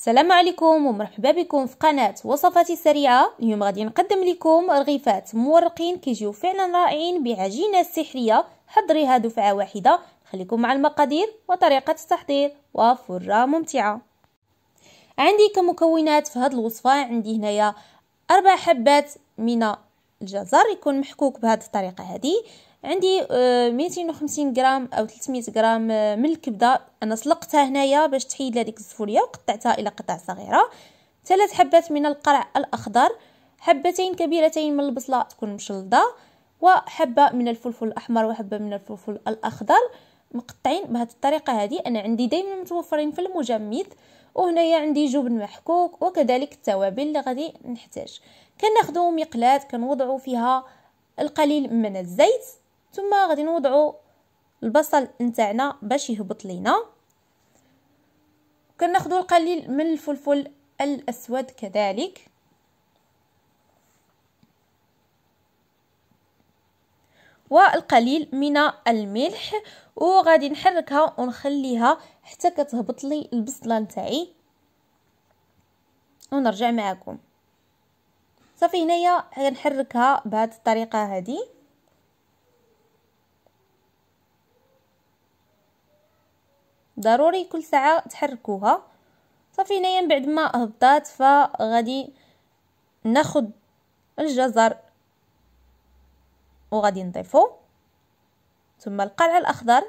السلام عليكم ومرحبا بكم في قناة وصفاتي السريعة اليوم غادي نقدم لكم رغيفات مورقين كيجيو فعلا رائعين بعجينة سحرية حضريها دفعة واحدة خليكم مع المقادير وطريقة التحضير وفرة ممتعة عندي كمكونات في هذه الوصفة عندي هنايا أربع حبات من الجزر يكون محكوك بهذه الطريقة هذه عندي آه، ميتين وخمسين غرام او 300 غرام آه، من الكبده انا سلقتها هنايا باش تحيد هذيك الزفولية وقطعتها الى قطع صغيره ثلاث حبات من القرع الاخضر حبتين كبيرتين من البصله تكون مشلضه وحبه من الفلفل الاحمر وحبه من الفلفل الاخضر مقطعين بهذه الطريقه هذه انا عندي دائما متوفرين في المجمد وهنايا عندي جبن محكوك وكذلك التوابل اللي غادي نحتاج كناخذوا مقلاه كنوضعوا فيها القليل من الزيت ثم غادي نوضعوا البصل نتاعنا باش يهبط لينا كناخذوا القليل من الفلفل الاسود كذلك والقليل من الملح وغادي نحركها ونخليها حتى كتهبط لي البصله نتاعي ونرجع معكم صافي هنايا غنحركها بهذه الطريقه هذه ضروري كل ساعه تحركوها صافي هنايا من بعد ما هبطات فغادي ناخد الجزر وغادي نضيفو ثم القلع الاخضر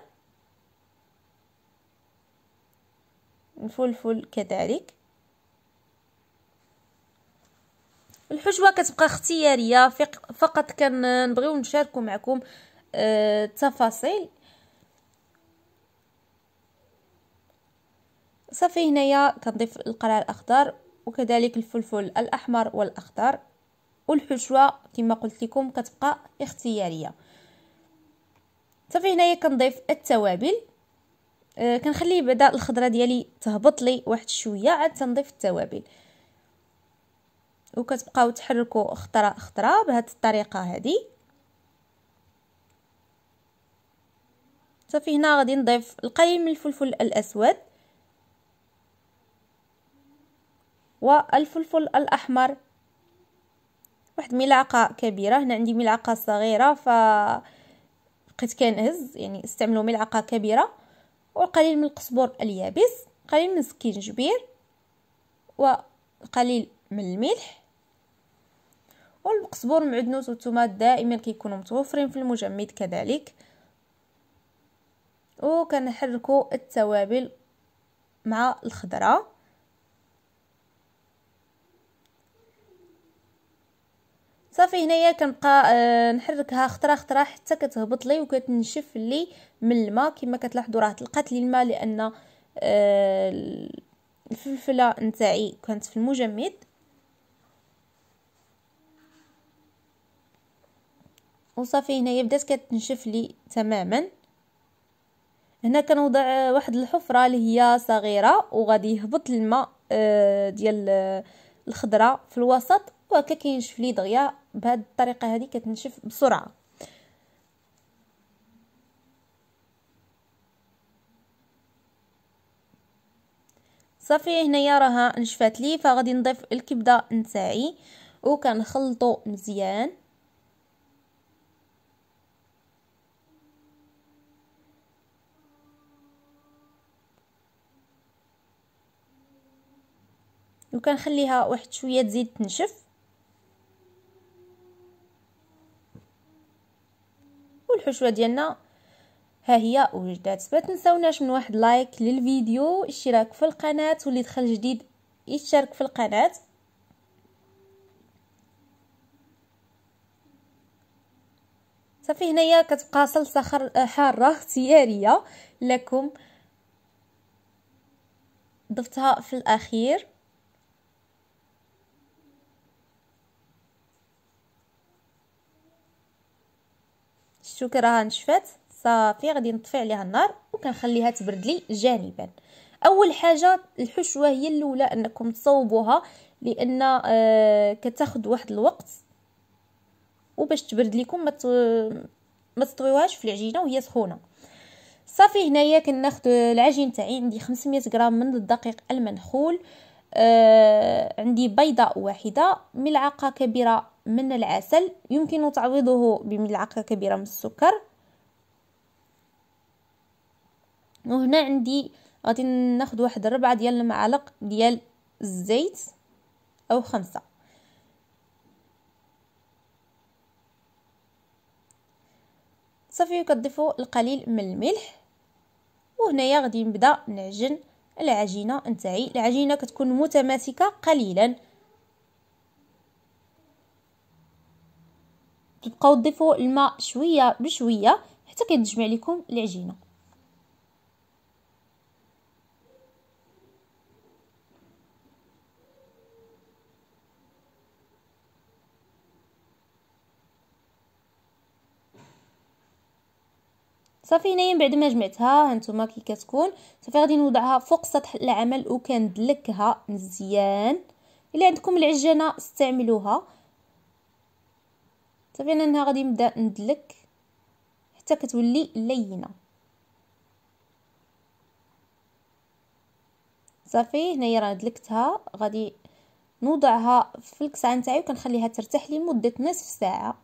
الفلفل كذلك الحشوه كتبقى اختياريه فقط كنبغيو نشاركو معكم التفاصيل آه، صافي هنايا كنضيف القرع الاخضر وكذلك الفلفل الاحمر والاخضر والحشوه كما قلت لكم كتبقى اختياريه صافي هنايا كنضيف التوابل أه كنخلي بعدا الخضره ديالي تهبط لي واحد شويه عاد تنضيف التوابل وكتبقاو تحركوا خطره خطره بهاد الطريقه هذه صافي هنا غادي نضيف القليل من الفلفل الاسود والفلفل الأحمر واحد ملعقة كبيرة هنا عندي ملعقة صغيرة ف بقيت كنهز يعني استعملوا ملعقة كبيرة والقليل من القزبر اليابس قليل من الزنجبير وقليل من الملح والقزبر المعدنوس والثومات دائما كيكونوا متوفرين في المجمد كذلك وكنحركوا التوابل مع الخضره صافي هنايا كنبقى أه نحركها خطره خطره حتى كتهبط لي وكتنشف لي من الماء كما كتلاحظوا راه طلقات لي الماء لان أه الفلفله نتاعي كانت في المجمد وصافي هنايا بدات كتنشف لي تماما هنا كنوضع آه، واحد الحفره اللي هي صغيره وغادي يهبط الماء أه ديال آه، الخضره في الوسط وهكا كينشف لي دغيا بهاد الطريقه هذه كتنشف بسرعه صافي هنايا راها نشفات لي فغادي نضيف الكبده نتاعي وكنخلطو مزيان وكنخليها واحد شويه تزيد تنشف الحشوه ديالنا ها هي وجدات ما تنساوناش من واحد لايك للفيديو اشتراك في القناه واللي دخل جديد يشارك في القناه صافي هنايا كتبقى صلصه حاره اختياريه لكم ضفتها في الاخير شوفي نشفات صافي غادي نطفي عليها النار وكنخليها تبرد لي جانبا اول حاجه الحشوه هي الاولى انكم تصوبوها لان كتاخذ آه، كتاخد واحد الوقت وباش تبرد لكم ما تطويوهاش في العجينه وهي سخونه صافي هنايا كناخذ العجين تاعي عندي 500 غرام من الدقيق المنخول آه آه عندي بيضة واحدة ملعقة كبيرة من العسل يمكن تعويضه بملعقة كبيرة من السكر وهنا عندي غادي ناخد واحد ربعة ديال المعالق ديال الزيت او خمسة صافي كتضيفوا القليل من الملح وهنايا غادي نبدا نعجن العجينه نتاعي العجينه كتكون متماسكه قليلا تبقاو تضيفوا الماء شويه بشويه حتى كتجمع لكم العجينه صافي هنايا من بعد ما جمعتها هانتوما كي كتكون صافي غادي نوضعها فوق سطح العمل وكندلكها مزيان الا عندكم العجانه استعملوها صافي انا هنا غادي نبدا ندلك حتى كتولي لينه صافي هنايا راه دلكتها غادي نوضعها في الكسعه نتاعي وكنخليها ترتاح لمده نصف ساعه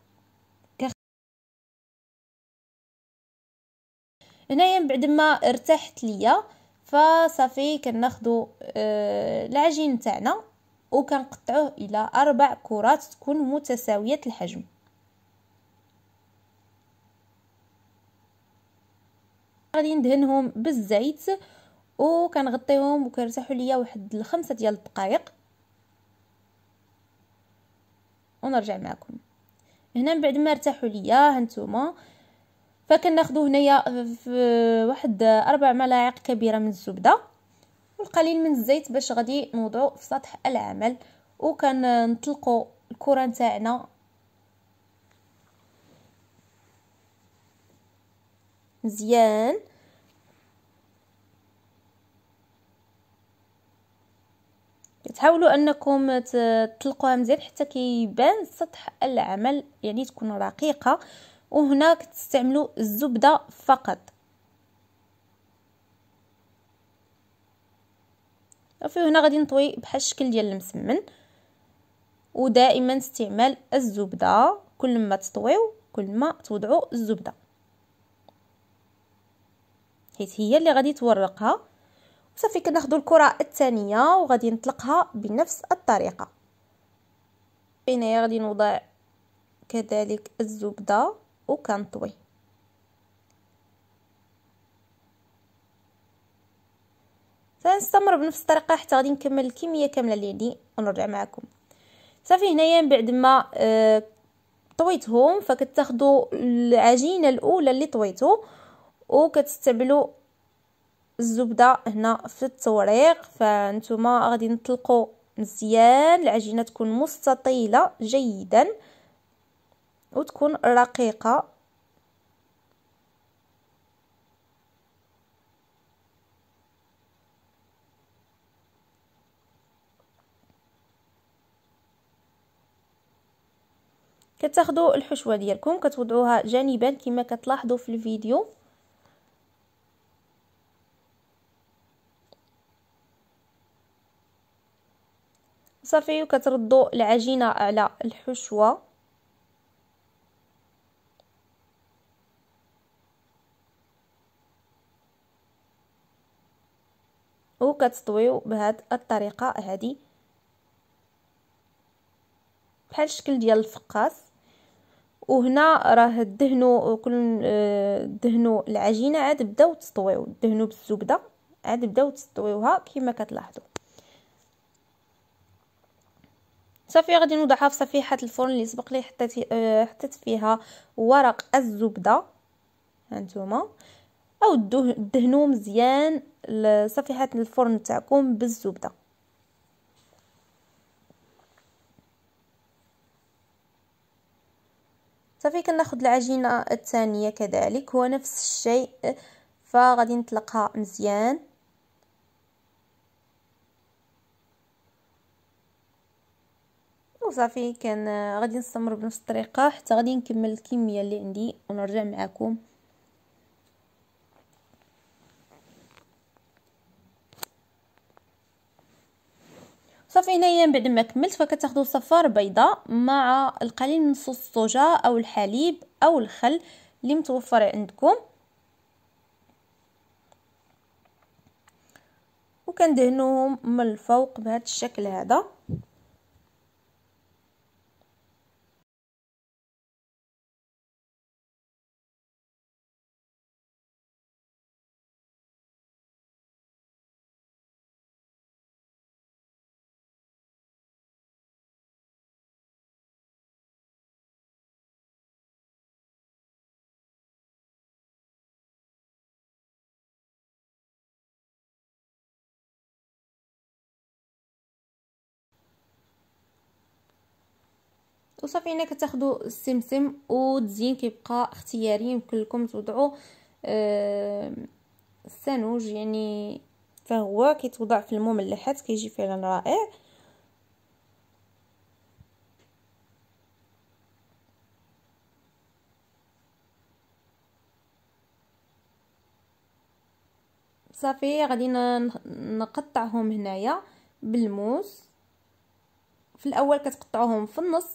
هنايا من بعد ما ارتاحت ليا فصافي كناخذوا آه العجين تاعنا وكنقطعوه الى اربع كرات تكون متساويه الحجم غادي ندهنهم بالزيت وكنغطيهم وكنرتاحوا ليا واحد الخمسة ديال الدقائق ونرجع معكم هنا من بعد ما ارتاحوا ليا هانتوما فكناخدو هنايا واحد اربع ملاعق كبيره من الزبده والقليل من الزيت باش غادي نوضعو في سطح العمل وكنطلقوا الكره نتاعنا مزيان تحاولوا انكم تطلقوها مزيان حتى كيبان سطح العمل يعني تكون رقيقه وهنا كتستعملوا الزبده فقط صافي هنا غادي نطوي بحال الشكل ديال المسمن ودائما استعمال الزبده كل ما تطويو كل ما توضعوا الزبده حيت هي اللي غادي تورقها وصافي كناخذوا الكره الثانيه وغادي نطلقها بنفس الطريقه هنايا غادي نوضع كذلك الزبده او canto فنستمر بنفس الطريقه حتى غادي نكمل الكميه كامله اللي عندي ونرجع معكم صافي هنايا من بعد ما آه، طويتهم فكتاخذوا العجينه الاولى اللي طويتو وكتستعملوا الزبده هنا في التوريق فانتما غادي نطلقوا مزيان العجينه تكون مستطيله جيدا وتكون رقيقة كتاخدو الحشوه ديالكم كتوضعوها جانبا كما كتلاحظوا في الفيديو صافي وكتردو العجينه على الحشوه وكتطويو بهاد الطريقه هذه بحال الشكل ديال الفقاس وهنا راه دهنوا كل آه، دهنوا العجينه عاد بداو تسطويو دهنوا بالزبده عاد بداو تسطويوها كما كتلاحظوا صافي غادي نوضعها في صفيحه الفرن اللي سبق لي حطيت آه، حطيت فيها ورق الزبده هانتوما او دهنو مزيان لصفيحه الفرن تاعكم بالزبده صافي كناخذ العجينه الثانيه كذلك هو نفس الشيء فغادي نطلقها مزيان وصافي كان غادي نستمر بنفس الطريقه حتى غادي نكمل الكميه اللي عندي ونرجع معكم هنايا من بعد ما كملت فكتاخذوا صفار بيضاء مع القليل من صوص الصوجا او الحليب او الخل اللي متوفر عندكم وكندهنوهم من الفوق بهذا الشكل هذا وصافي هنا كتاخذوا السمسم والدزين كيبقى اختياري يمكن لكم توضعوا آه السانوج يعني فهو كيتوضع في المملحات كيجي فعلا رائع صافي غادي نقطعهم هنايا بالموس في الاول كتقطعوهم في النص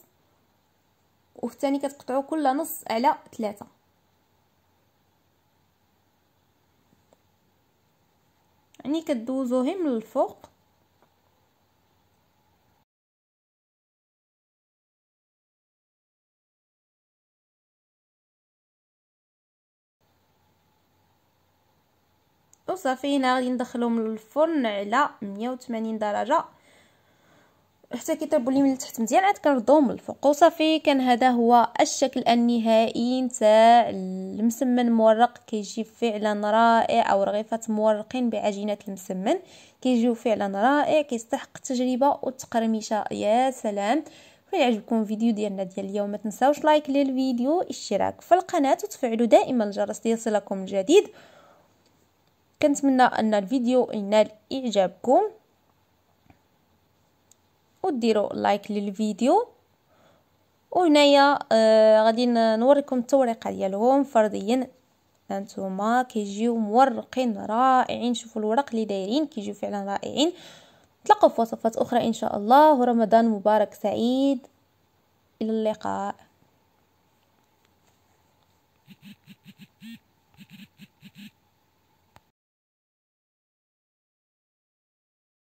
والثاني كتقطعوا كل نص على ثلاثة يعني كدوزوهم من الفوق وصافي هنا غادي ندخلهم للفرن على 180 درجه حتى كيطيبوا لي من التحت مزيان عاد كنردو من الفوق وصافي كان هذا هو الشكل النهائي نتاع المسمن مورق كيجي فعلا رائع او رغيفه مورقين بعجينه المسمن كيجيو فعلا رائع كيستحق التجربه والتقرميشه يا سلام وإلا عجبكم الفيديو ديالنا ديال اليوم ما تنساوش لايك للفيديو اشتراك في القناه وتفعلوا دائما الجرس ليصلكم الجديد كنتمنى ان الفيديو ينال اعجابكم وديروا لايك للفيديو وهنايا آه غادي نوريكم التوريقه ديالهم فرديا هانتوما كيجيو مورقين رائعين شوفوا الورق اللي دايرين كيجيو فعلا رائعين تلقوا في وصفات اخرى ان شاء الله ورمضان مبارك سعيد الى اللقاء